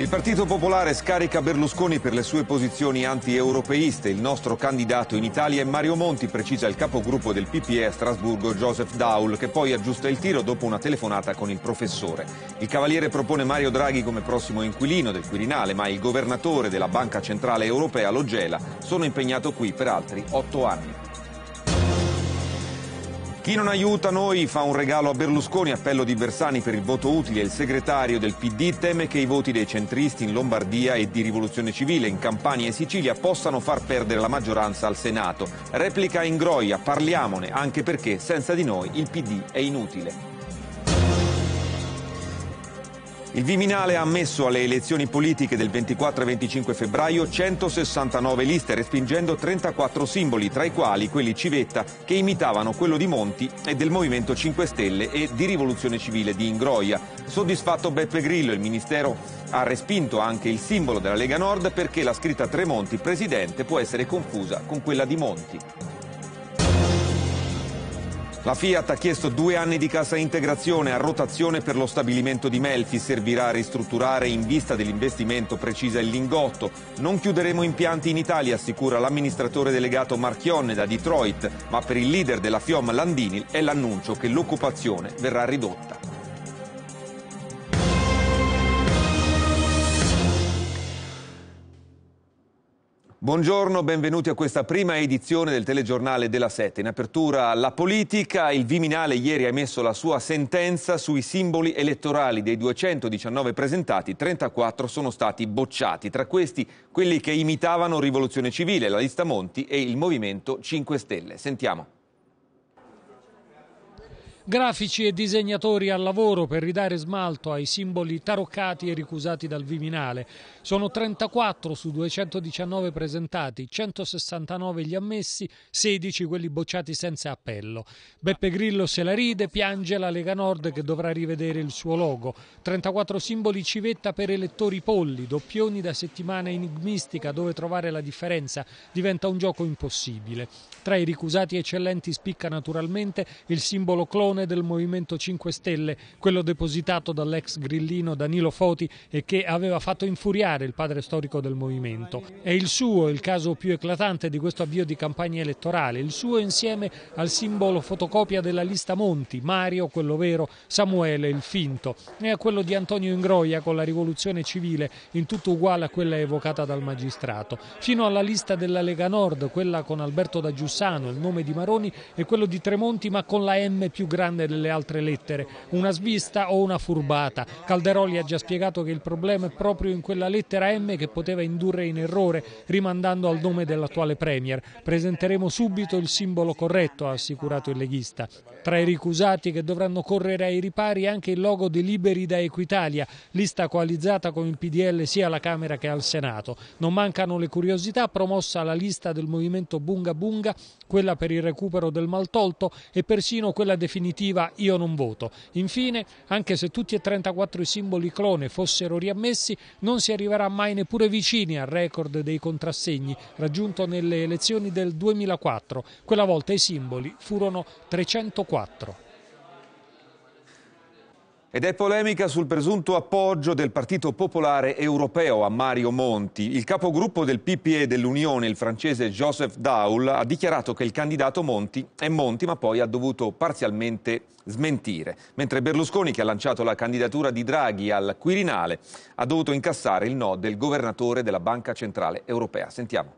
Il Partito Popolare scarica Berlusconi per le sue posizioni anti-europeiste. Il nostro candidato in Italia è Mario Monti, precisa il capogruppo del PPE a Strasburgo Joseph Daul, che poi aggiusta il tiro dopo una telefonata con il professore. Il Cavaliere propone Mario Draghi come prossimo inquilino del Quirinale, ma il governatore della Banca Centrale Europea lo gela. Sono impegnato qui per altri otto anni. Chi non aiuta noi fa un regalo a Berlusconi, appello di Bersani per il voto utile. Il segretario del PD teme che i voti dei centristi in Lombardia e di Rivoluzione Civile in Campania e Sicilia possano far perdere la maggioranza al Senato. Replica in groia, parliamone, anche perché senza di noi il PD è inutile. Il Viminale ha ammesso alle elezioni politiche del 24 e 25 febbraio 169 liste, respingendo 34 simboli, tra i quali quelli civetta che imitavano quello di Monti e del Movimento 5 Stelle e di Rivoluzione Civile di Ingroia. Soddisfatto Beppe Grillo, il Ministero ha respinto anche il simbolo della Lega Nord perché la scritta Tremonti, presidente, può essere confusa con quella di Monti. La Fiat ha chiesto due anni di cassa integrazione a rotazione per lo stabilimento di Melfi. Servirà a ristrutturare in vista dell'investimento, precisa il Lingotto. Non chiuderemo impianti in Italia, assicura l'amministratore delegato Marchionne da Detroit, ma per il leader della FIOM Landini è l'annuncio che l'occupazione verrà ridotta. Buongiorno, benvenuti a questa prima edizione del telegiornale della Sette. In apertura alla politica, il Viminale ieri ha emesso la sua sentenza sui simboli elettorali. Dei 219 presentati, 34 sono stati bocciati. Tra questi, quelli che imitavano Rivoluzione Civile, la lista Monti e il Movimento 5 Stelle. Sentiamo. Grafici e disegnatori al lavoro per ridare smalto ai simboli taroccati e ricusati dal Viminale. Sono 34 su 219 presentati, 169 gli ammessi, 16 quelli bocciati senza appello. Beppe Grillo se la ride, piange la Lega Nord che dovrà rivedere il suo logo. 34 simboli civetta per elettori polli, doppioni da settimana enigmistica dove trovare la differenza diventa un gioco impossibile. Tra i ricusati eccellenti spicca naturalmente il simbolo clone del Movimento 5 Stelle, quello depositato dall'ex grillino Danilo Foti e che aveva fatto infuriare Molinare, il padre storico del movimento. È il suo il caso più eclatante di questo avvio di campagna elettorale, il suo insieme al simbolo fotocopia della lista Monti, Mario, quello vero, Samuele, il finto, e a quello di Antonio Ingroia con la rivoluzione civile, in tutto uguale a quella evocata dal magistrato, fino alla lista della Lega Nord, quella con Alberto da Giussano, il nome di Maroni, e quello di Tremonti, ma con la M più grande delle altre lettere, una svista o una furbata. Calderoli ha già spiegato che il problema è proprio in quella lettera lettera M che poteva indurre in errore, rimandando al nome dell'attuale Premier. Presenteremo subito il simbolo corretto, ha assicurato il leghista. Tra i ricusati che dovranno correre ai ripari anche il logo di Liberi da Equitalia, lista coalizzata con il PDL sia alla Camera che al Senato. Non mancano le curiosità, promossa la lista del movimento Bunga Bunga, quella per il recupero del maltolto e persino quella definitiva Io non voto. Infine, anche se tutti e 34 i simboli clone fossero riammessi, non si è arrivati arriverà mai neppure vicini al record dei contrassegni raggiunto nelle elezioni del 2004. Quella volta i simboli furono 304. Ed è polemica sul presunto appoggio del Partito Popolare Europeo a Mario Monti. Il capogruppo del PPE dell'Unione, il francese Joseph Daul, ha dichiarato che il candidato Monti è Monti, ma poi ha dovuto parzialmente smentire. Mentre Berlusconi, che ha lanciato la candidatura di Draghi al Quirinale, ha dovuto incassare il no del governatore della Banca Centrale Europea. Sentiamo.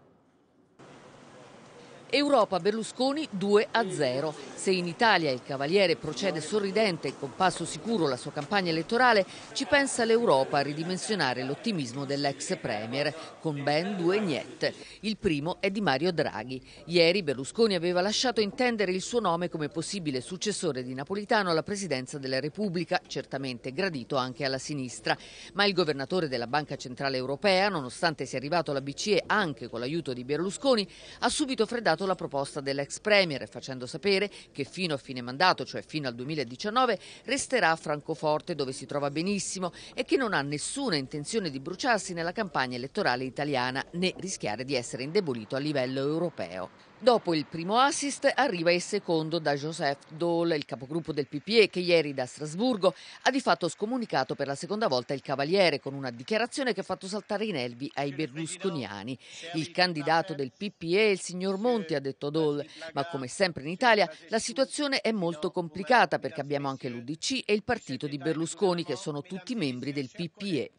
Europa Berlusconi 2 a 0. Se in Italia il Cavaliere procede sorridente e con passo sicuro la sua campagna elettorale, ci pensa l'Europa a ridimensionare l'ottimismo dell'ex Premier, con ben due niente. Il primo è di Mario Draghi. Ieri Berlusconi aveva lasciato intendere il suo nome come possibile successore di Napolitano alla presidenza della Repubblica, certamente gradito anche alla sinistra. Ma il governatore della Banca Centrale Europea, nonostante sia arrivato alla BCE anche con l'aiuto di Berlusconi, ha subito freddato bocciato la proposta dell'ex Premier, facendo sapere che fino a fine mandato, cioè fino al 2019, resterà a Francoforte dove si trova benissimo e che non ha nessuna intenzione di bruciarsi nella campagna elettorale italiana né rischiare di essere indebolito a livello europeo. Dopo il primo assist arriva il secondo da Joseph Dole, il capogruppo del PPE, che ieri da Strasburgo ha di fatto scomunicato per la seconda volta il Cavaliere con una dichiarazione che ha fatto saltare i nervi ai berlusconiani. Il candidato del PPE, il signor Monti, ha detto Dole, ma come sempre in Italia la situazione è molto complicata perché abbiamo anche l'UDC e il partito di Berlusconi che sono tutti membri del PPE.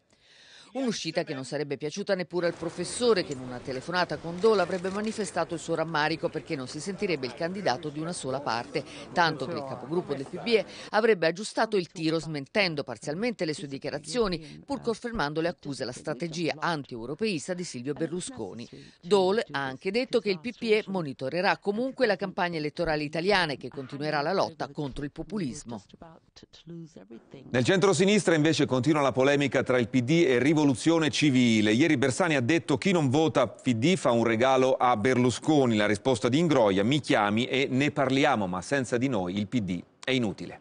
Un'uscita che non sarebbe piaciuta neppure al professore che in una telefonata con Dole avrebbe manifestato il suo rammarico perché non si sentirebbe il candidato di una sola parte, tanto che il capogruppo del PPE avrebbe aggiustato il tiro smentendo parzialmente le sue dichiarazioni, pur confermando le accuse alla strategia anti-europeista di Silvio Berlusconi. Dole ha anche detto che il PPE monitorerà comunque la campagna elettorale italiana e che continuerà la lotta contro il populismo. Nel centro-sinistra invece continua la polemica tra il PD e Rivoluzione rivoluzione civile. Ieri Bersani ha detto chi non vota PD fa un regalo a Berlusconi. La risposta di Ingroia, mi chiami e ne parliamo, ma senza di noi il PD è inutile.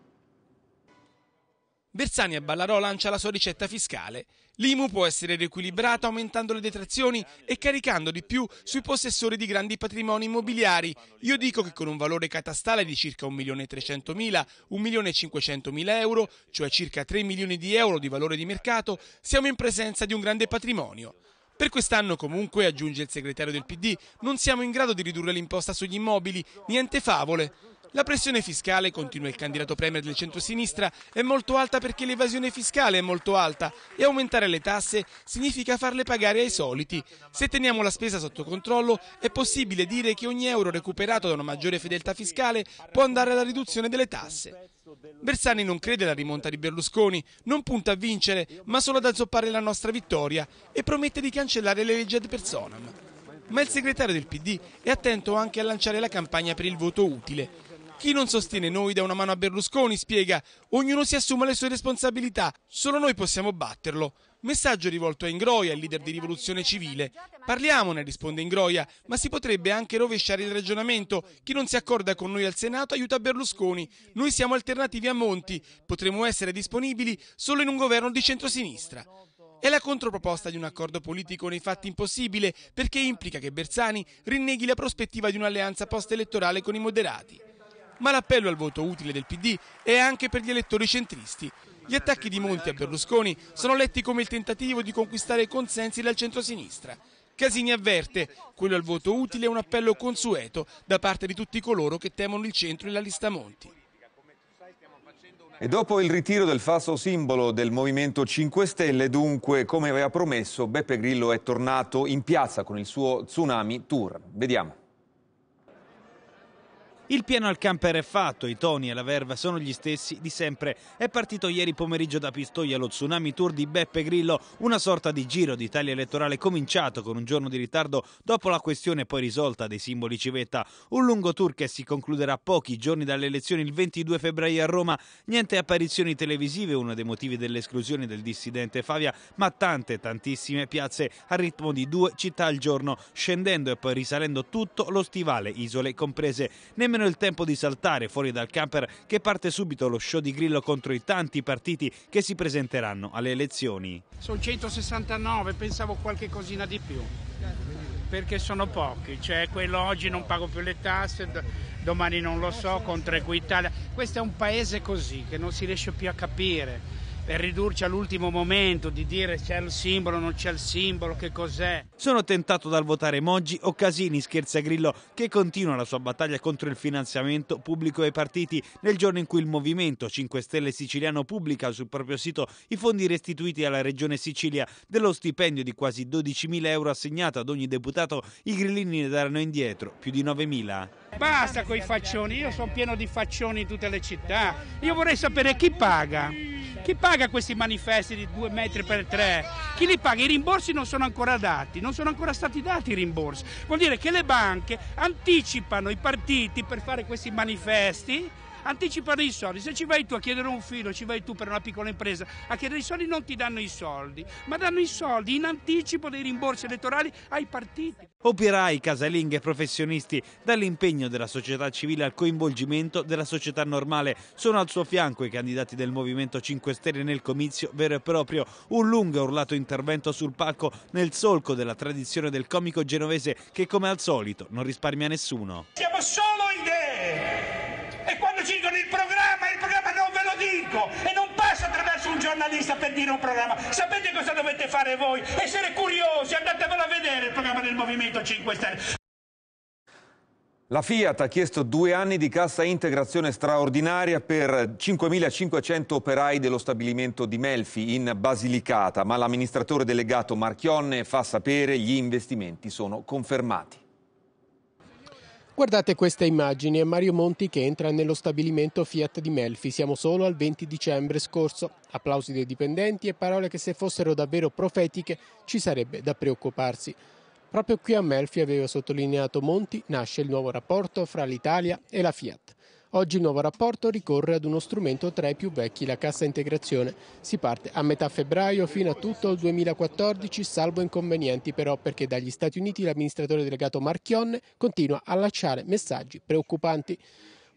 Bersani a Ballarò lancia la sua ricetta fiscale. L'IMU può essere riequilibrata aumentando le detrazioni e caricando di più sui possessori di grandi patrimoni immobiliari. Io dico che con un valore catastale di circa 1.300.000, 1.500.000 euro, cioè circa 3 milioni di euro di valore di mercato, siamo in presenza di un grande patrimonio. Per quest'anno comunque, aggiunge il segretario del PD, non siamo in grado di ridurre l'imposta sugli immobili, niente favole. La pressione fiscale, continua il candidato premier del centro-sinistra, è molto alta perché l'evasione fiscale è molto alta e aumentare le tasse significa farle pagare ai soliti. Se teniamo la spesa sotto controllo è possibile dire che ogni euro recuperato da una maggiore fedeltà fiscale può andare alla riduzione delle tasse. Bersani non crede alla rimonta di Berlusconi, non punta a vincere, ma solo ad azzoppare la nostra vittoria e promette di cancellare le leggi ad personam. Ma il segretario del PD è attento anche a lanciare la campagna per il voto utile chi non sostiene noi dà una mano a Berlusconi, spiega. Ognuno si assume le sue responsabilità. Solo noi possiamo batterlo. Messaggio rivolto a Ingroia, il leader di Rivoluzione Civile. Parliamone, risponde Ingroia, ma si potrebbe anche rovesciare il ragionamento. Chi non si accorda con noi al Senato aiuta Berlusconi. Noi siamo alternativi a Monti. Potremmo essere disponibili solo in un governo di centrosinistra. È la controproposta di un accordo politico nei fatti impossibile perché implica che Bersani rinneghi la prospettiva di un'alleanza post-elettorale con i moderati ma l'appello al voto utile del PD è anche per gli elettori centristi. Gli attacchi di Monti a Berlusconi sono letti come il tentativo di conquistare consensi dal centro-sinistra. Casini avverte, quello al voto utile è un appello consueto da parte di tutti coloro che temono il centro e la lista Monti. E dopo il ritiro del falso simbolo del Movimento 5 Stelle, dunque, come aveva promesso, Beppe Grillo è tornato in piazza con il suo Tsunami Tour. Vediamo. Il piano al camper è fatto, i toni e la verva sono gli stessi di sempre. È partito ieri pomeriggio da Pistoia lo Tsunami Tour di Beppe Grillo, una sorta di giro d'Italia elettorale cominciato con un giorno di ritardo dopo la questione poi risolta dei simboli civetta. Un lungo tour che si concluderà pochi giorni dalle elezioni il 22 febbraio a Roma. Niente apparizioni televisive, uno dei motivi dell'esclusione del dissidente Favia, ma tante, tantissime piazze a ritmo di due città al giorno, scendendo e poi risalendo tutto lo stivale, isole comprese. Nemmeno nemmeno il tempo di saltare fuori dal camper che parte subito lo show di Grillo contro i tanti partiti che si presenteranno alle elezioni. Sono 169, pensavo qualche cosina di più, perché sono pochi, cioè quello oggi non pago più le tasse, domani non lo so, contro Equitalia. Questo è un paese così che non si riesce più a capire per ridurci all'ultimo momento di dire c'è il simbolo, non c'è il simbolo, che cos'è. Sono tentato dal votare Moggi o Casini, scherza Grillo, che continua la sua battaglia contro il finanziamento pubblico ai partiti nel giorno in cui il Movimento 5 Stelle siciliano pubblica sul proprio sito i fondi restituiti alla Regione Sicilia dello stipendio di quasi 12.000 euro assegnato ad ogni deputato, i grillini ne daranno indietro più di 9.000. Basta con i faccioni, io sono pieno di faccioni in tutte le città. Io vorrei sapere chi paga. Chi paga? paga questi manifesti di 2 metri per 3? Chi li paga? I rimborsi non sono ancora dati, non sono ancora stati dati i rimborsi. Vuol dire che le banche anticipano i partiti per fare questi manifesti anticipano i soldi. Se ci vai tu a chiedere un filo, ci vai tu per una piccola impresa a chiedere i soldi, non ti danno i soldi, ma danno i soldi in anticipo dei rimborsi elettorali ai partiti. Operai, casalinghe, professionisti, dall'impegno della società civile al coinvolgimento della società normale, sono al suo fianco i candidati del Movimento 5 Stelle nel comizio vero e proprio. Un lungo e urlato intervento sul palco nel solco della tradizione del comico genovese che come al solito non risparmia nessuno. Siamo solo in idee! dicono il programma, il programma non ve lo dico e non passo attraverso un giornalista per dire un programma. Sapete cosa dovete fare voi? Essere curiosi, andatevelo a vedere il programma del Movimento 5 Stelle. La Fiat ha chiesto due anni di cassa integrazione straordinaria per 5.500 operai dello stabilimento di Melfi in Basilicata, ma l'amministratore delegato Marchionne fa sapere che gli investimenti sono confermati. Guardate questa immagine, è Mario Monti che entra nello stabilimento Fiat di Melfi, siamo solo al 20 dicembre scorso. Applausi dei dipendenti e parole che se fossero davvero profetiche ci sarebbe da preoccuparsi. Proprio qui a Melfi, aveva sottolineato Monti, nasce il nuovo rapporto fra l'Italia e la Fiat. Oggi il nuovo rapporto ricorre ad uno strumento tra i più vecchi, la cassa integrazione. Si parte a metà febbraio fino a tutto il 2014, salvo inconvenienti però perché dagli Stati Uniti l'amministratore delegato Marchionne continua a lasciare messaggi preoccupanti.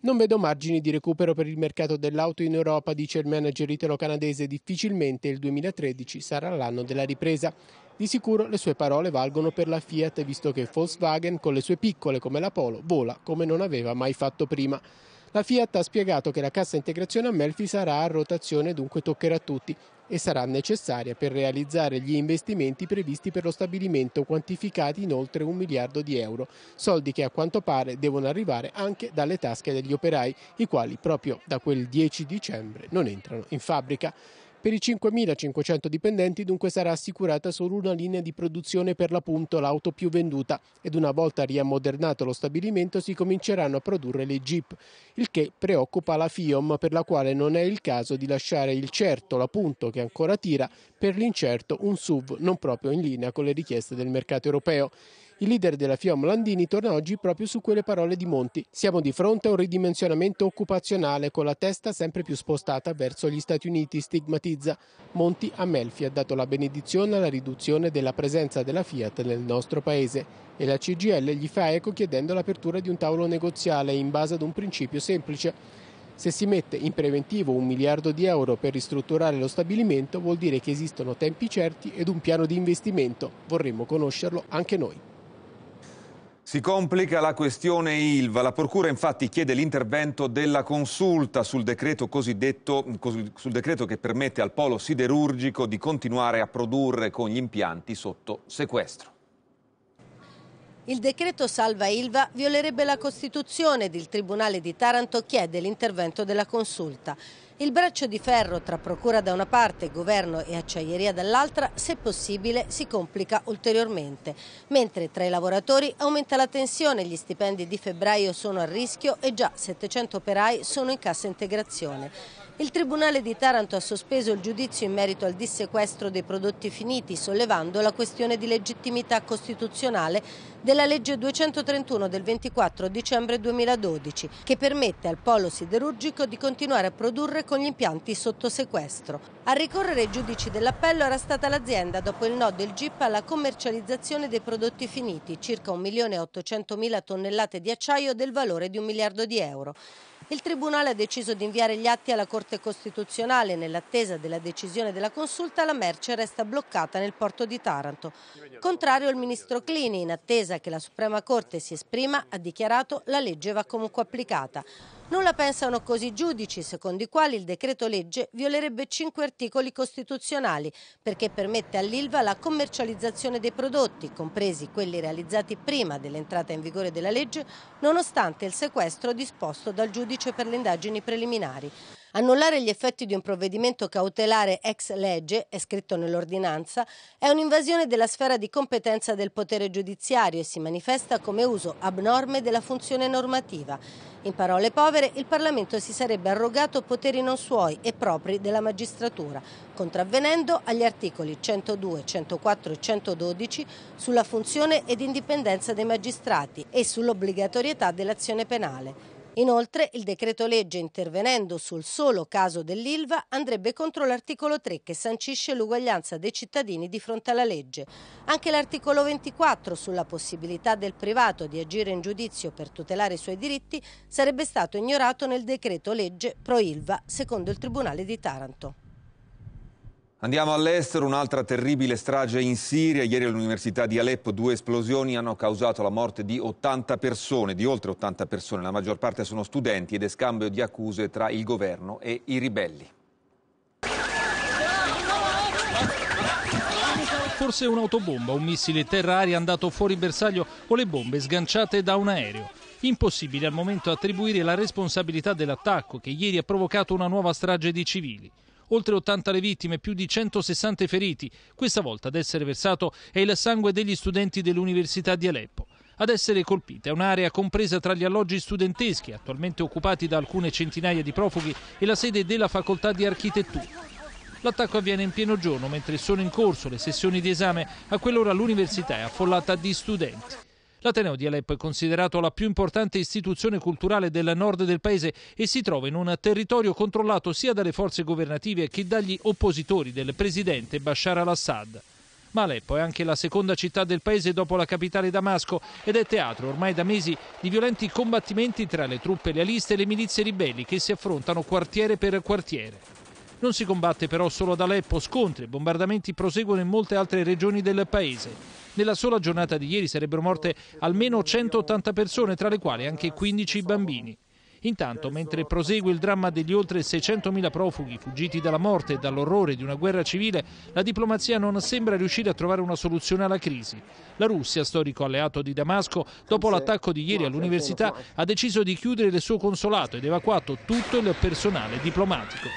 Non vedo margini di recupero per il mercato dell'auto in Europa, dice il manager italo-canadese. Difficilmente il 2013 sarà l'anno della ripresa. Di sicuro le sue parole valgono per la Fiat, visto che Volkswagen, con le sue piccole come la Polo, vola come non aveva mai fatto prima. La Fiat ha spiegato che la cassa integrazione a Melfi sarà a rotazione, dunque toccherà a tutti e sarà necessaria per realizzare gli investimenti previsti per lo stabilimento quantificati in oltre un miliardo di euro, soldi che a quanto pare devono arrivare anche dalle tasche degli operai, i quali proprio da quel 10 dicembre non entrano in fabbrica. Per i 5.500 dipendenti dunque sarà assicurata solo una linea di produzione per l'appunto l'auto più venduta ed una volta riammodernato lo stabilimento si cominceranno a produrre le Jeep, il che preoccupa la FIOM per la quale non è il caso di lasciare il certo l'appunto che ancora tira per l'incerto un SUV non proprio in linea con le richieste del mercato europeo. Il leader della FIOM Landini torna oggi proprio su quelle parole di Monti. Siamo di fronte a un ridimensionamento occupazionale con la testa sempre più spostata verso gli Stati Uniti, stigmatizza. Monti a Melfi ha dato la benedizione alla riduzione della presenza della Fiat nel nostro paese e la CGL gli fa eco chiedendo l'apertura di un tavolo negoziale in base ad un principio semplice. Se si mette in preventivo un miliardo di euro per ristrutturare lo stabilimento vuol dire che esistono tempi certi ed un piano di investimento. Vorremmo conoscerlo anche noi. Si complica la questione Ilva. La Procura infatti chiede l'intervento della consulta sul decreto, cosiddetto, sul decreto che permette al polo siderurgico di continuare a produrre con gli impianti sotto sequestro. Il decreto salva Ilva violerebbe la Costituzione ed il Tribunale di Taranto chiede l'intervento della consulta. Il braccio di ferro tra procura da una parte, governo e acciaieria dall'altra, se possibile, si complica ulteriormente, mentre tra i lavoratori aumenta la tensione, gli stipendi di febbraio sono a rischio e già 700 operai sono in cassa integrazione. Il Tribunale di Taranto ha sospeso il giudizio in merito al dissequestro dei prodotti finiti, sollevando la questione di legittimità costituzionale della legge 231 del 24 dicembre 2012, che permette al polo siderurgico di continuare a produrre con gli impianti sotto sequestro. A ricorrere ai giudici dell'appello era stata l'azienda dopo il no del GIP alla commercializzazione dei prodotti finiti, circa 1.800.000 tonnellate di acciaio del valore di un miliardo di euro il Tribunale ha deciso di inviare gli atti alla Corte Costituzionale. Nell'attesa della decisione della consulta la merce resta bloccata nel porto di Taranto. Contrario il ministro Clini, in attesa che la Suprema Corte si esprima, ha dichiarato che la legge va comunque applicata. Non la pensano così i giudici, secondo i quali il decreto legge violerebbe cinque articoli costituzionali, perché permette all'ILVA la commercializzazione dei prodotti, compresi quelli realizzati prima dell'entrata in vigore della legge, nonostante il sequestro disposto dal giudice per le indagini preliminari. Annullare gli effetti di un provvedimento cautelare ex legge, è scritto nell'ordinanza, è un'invasione della sfera di competenza del potere giudiziario e si manifesta come uso abnorme della funzione normativa. In parole povere, il Parlamento si sarebbe arrogato poteri non suoi e propri della magistratura, contravvenendo agli articoli 102, 104 e 112 sulla funzione ed indipendenza dei magistrati e sull'obbligatorietà dell'azione penale. Inoltre il decreto legge intervenendo sul solo caso dell'Ilva andrebbe contro l'articolo 3 che sancisce l'uguaglianza dei cittadini di fronte alla legge. Anche l'articolo 24 sulla possibilità del privato di agire in giudizio per tutelare i suoi diritti sarebbe stato ignorato nel decreto legge pro Ilva secondo il Tribunale di Taranto. Andiamo all'estero, un'altra terribile strage in Siria. Ieri all'Università di Aleppo due esplosioni hanno causato la morte di 80 persone, di oltre 80 persone, la maggior parte sono studenti ed è scambio di accuse tra il governo e i ribelli. Forse un'autobomba, un missile terra-aria andato fuori bersaglio o le bombe sganciate da un aereo. Impossibile al momento attribuire la responsabilità dell'attacco che ieri ha provocato una nuova strage di civili. Oltre 80 le vittime, più di 160 feriti. Questa volta ad essere versato è il sangue degli studenti dell'Università di Aleppo. Ad essere colpita è un'area compresa tra gli alloggi studenteschi, attualmente occupati da alcune centinaia di profughi, e la sede della facoltà di architettura. L'attacco avviene in pieno giorno mentre sono in corso le sessioni di esame. A quell'ora l'università è affollata di studenti. L'Ateneo di Aleppo è considerato la più importante istituzione culturale del nord del paese e si trova in un territorio controllato sia dalle forze governative che dagli oppositori del presidente Bashar al-Assad ma Aleppo è anche la seconda città del paese dopo la capitale Damasco ed è teatro ormai da mesi di violenti combattimenti tra le truppe lealiste e le milizie ribelli che si affrontano quartiere per quartiere. Non si combatte però solo ad Aleppo, scontri e bombardamenti proseguono in molte altre regioni del paese. Nella sola giornata di ieri sarebbero morte almeno 180 persone, tra le quali anche 15 bambini. Intanto, mentre prosegue il dramma degli oltre 600.000 profughi fuggiti dalla morte e dall'orrore di una guerra civile, la diplomazia non sembra riuscire a trovare una soluzione alla crisi. La Russia, storico alleato di Damasco, dopo l'attacco di ieri all'università, ha deciso di chiudere il suo consolato ed evacuato tutto il personale diplomatico.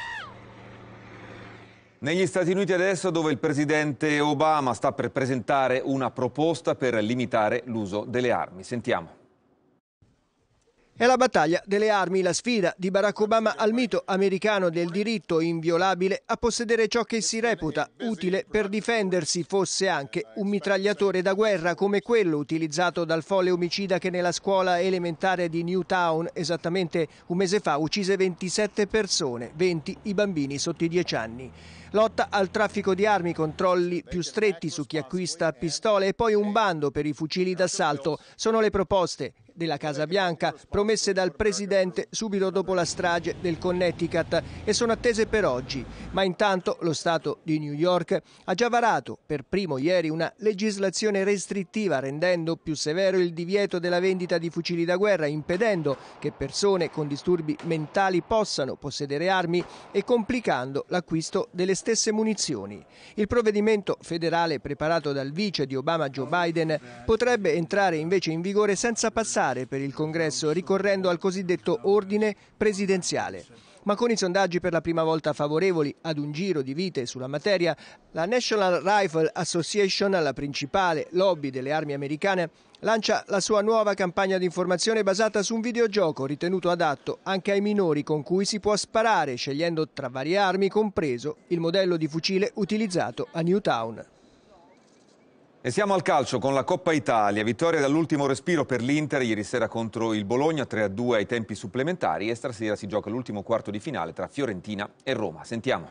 Negli Stati Uniti adesso dove il presidente Obama sta per presentare una proposta per limitare l'uso delle armi. Sentiamo. È la battaglia delle armi, la sfida di Barack Obama al mito americano del diritto inviolabile a possedere ciò che si reputa utile per difendersi, fosse anche un mitragliatore da guerra come quello utilizzato dal folle omicida che nella scuola elementare di Newtown, esattamente un mese fa, uccise 27 persone, 20 i bambini sotto i 10 anni. Lotta al traffico di armi, controlli più stretti su chi acquista pistole e poi un bando per i fucili d'assalto. Sono le proposte della Casa Bianca, promesse dal Presidente subito dopo la strage del Connecticut e sono attese per oggi. Ma intanto lo Stato di New York ha già varato per primo ieri una legislazione restrittiva rendendo più severo il divieto della vendita di fucili da guerra, impedendo che persone con disturbi mentali possano possedere armi e complicando l'acquisto delle stesse munizioni. Il provvedimento federale preparato dal vice di Obama Joe Biden potrebbe entrare invece in vigore senza passare lavorare per il congresso ricorrendo al cosiddetto ordine presidenziale. Ma con i sondaggi per la prima volta favorevoli ad un giro di vite sulla materia, la National Rifle Association, la principale lobby delle armi americane, lancia la sua nuova campagna di informazione basata su un videogioco ritenuto adatto anche ai minori con cui si può sparare scegliendo tra varie armi compreso il modello di fucile utilizzato a Newtown. E siamo al calcio con la Coppa Italia, vittoria dall'ultimo respiro per l'Inter ieri sera contro il Bologna 3-2 ai tempi supplementari e stasera si gioca l'ultimo quarto di finale tra Fiorentina e Roma. Sentiamo.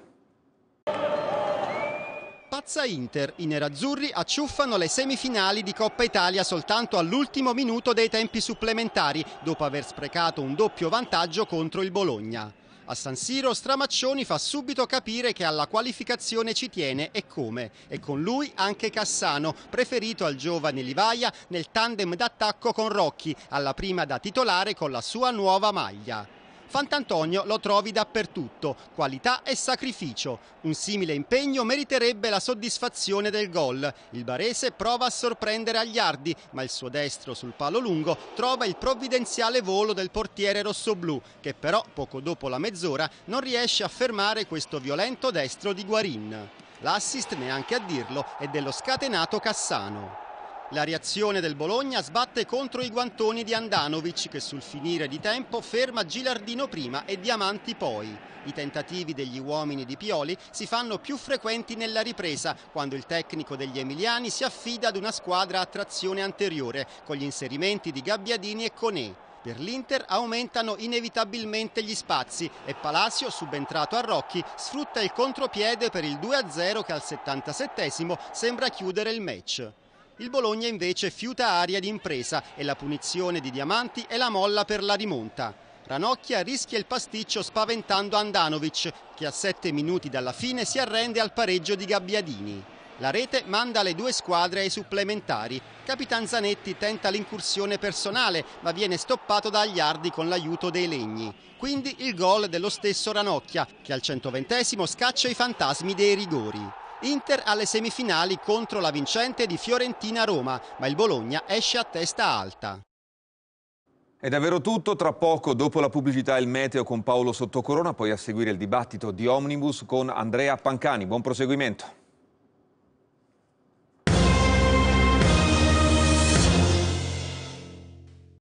Pazza Inter, i nerazzurri acciuffano le semifinali di Coppa Italia soltanto all'ultimo minuto dei tempi supplementari dopo aver sprecato un doppio vantaggio contro il Bologna. A San Siro Stramaccioni fa subito capire che alla qualificazione ci tiene e come. E con lui anche Cassano, preferito al giovane Livaia nel tandem d'attacco con Rocchi, alla prima da titolare con la sua nuova maglia. Fantantonio lo trovi dappertutto, qualità e sacrificio. Un simile impegno meriterebbe la soddisfazione del gol. Il barese prova a sorprendere Agliardi, ma il suo destro sul palo lungo trova il provvidenziale volo del portiere rossoblù, che però poco dopo la mezz'ora non riesce a fermare questo violento destro di Guarin. L'assist, neanche a dirlo, è dello scatenato Cassano. La reazione del Bologna sbatte contro i guantoni di Andanovic che sul finire di tempo ferma Gilardino prima e Diamanti poi. I tentativi degli uomini di Pioli si fanno più frequenti nella ripresa quando il tecnico degli emiliani si affida ad una squadra a trazione anteriore con gli inserimenti di Gabbiadini e Conè. Per l'Inter aumentano inevitabilmente gli spazi e Palacio, subentrato a Rocchi, sfrutta il contropiede per il 2-0 che al 77 sembra chiudere il match. Il Bologna invece fiuta aria di impresa e la punizione di Diamanti è la molla per la rimonta. Ranocchia rischia il pasticcio spaventando Andanovic, che a sette minuti dalla fine si arrende al pareggio di Gabbiadini. La rete manda le due squadre ai supplementari. Capitan Zanetti tenta l'incursione personale, ma viene stoppato da Agliardi con l'aiuto dei legni. Quindi il gol dello stesso Ranocchia, che al centoventesimo scaccia i fantasmi dei rigori. Inter alle semifinali contro la vincente di Fiorentina-Roma, ma il Bologna esce a testa alta. È davvero tutto, tra poco dopo la pubblicità il meteo con Paolo Sottocorona, poi a seguire il dibattito di Omnibus con Andrea Pancani. Buon proseguimento.